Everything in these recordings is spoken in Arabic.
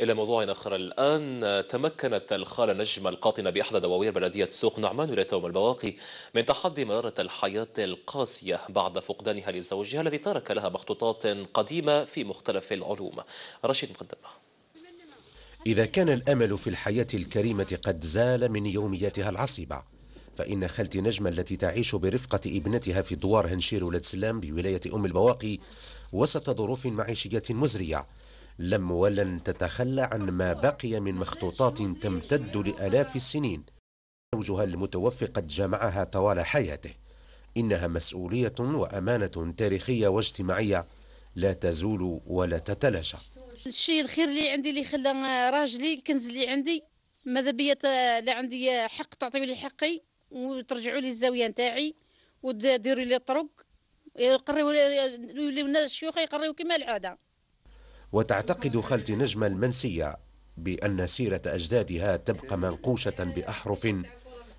إلى موضوع آخر الآن تمكنت الخالة نجمة القاطنة بإحدى دواوير بلدية سوق نعمان ولاية البواقي من تحدي مرارة الحياة القاسية بعد فقدانها لزوجها الذي ترك لها مخطوطات قديمة في مختلف العلوم رشيد مقدمة إذا كان الأمل في الحياة الكريمة قد زال من يومياتها العصيبة فإن خالتي نجمة التي تعيش برفقة ابنتها في دوار هنشير ولد سلام بولاية أم البواقي وسط ظروف معيشية مزرية لم ولن تتخلى عن ما بقي من مخطوطات تمتد لآلاف السنين زوجها المتوفي قد جمعها طوال حياته إنها مسؤولية وأمانة تاريخية واجتماعية لا تزول ولا تتلاشى الشيء الخير اللي عندي اللي خلى راجلي الكنز اللي عندي ماذا بيا لا عندي حق تعطيوا لي حقي وترجعوا لي الزاويه نتاعي وديروا لي الطرق يقريوا لي الشيوخ يقريوا كما العاده وتعتقد خلت نجمة المنسية بأن سيرة أجدادها تبقى منقوشة بأحرف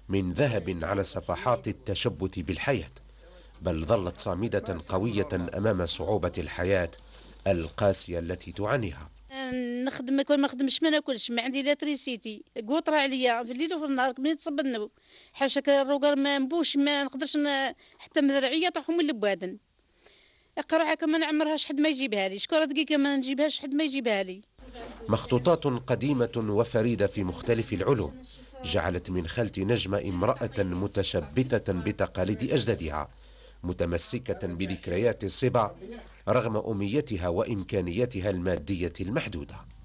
من ذهب على صفحات التشبث بالحياة بل ظلت صامدة قوية أمام صعوبة الحياة القاسية التي تعانيها نخدم ما نخدمش ما ناكلش ما عندي لا تريسيتي قوطرة عليا في الليل وفي النهار من تصب حاشاك الروقر ما نبوش ما نقدرش حتى مزرعيه طاحوا من البوادن القرعه كما نعمرها حد ما يجيبها لي شكون دقيقه ما نجيبهاش حد ما يجيبها لي مخطوطات قديمه وفريده في مختلف العلوم جعلت من خلت نجمه امراه متشبثه بتقاليد اجدادها متمسكه بذكريات الصبا رغم اميتها وامكانياتها الماديه المحدوده